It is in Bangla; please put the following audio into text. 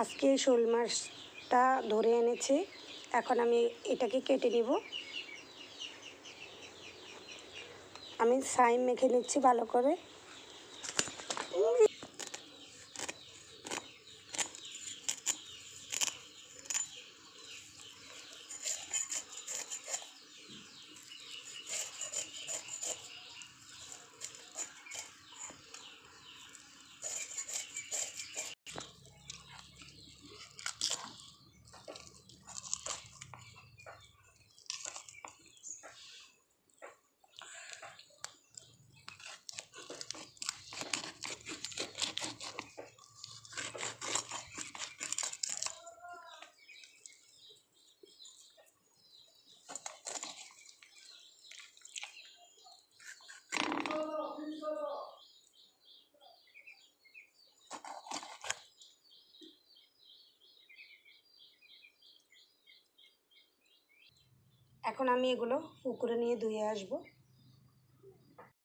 আজকে শোল মাছটা ধরে এনেছে এখন আমি এটাকে কেটে নিব আমি সাইম মেখে নিচ্ছি ভালো করে এখন আমি এগুলো পুকুরে নিয়ে ধুয়ে আসবো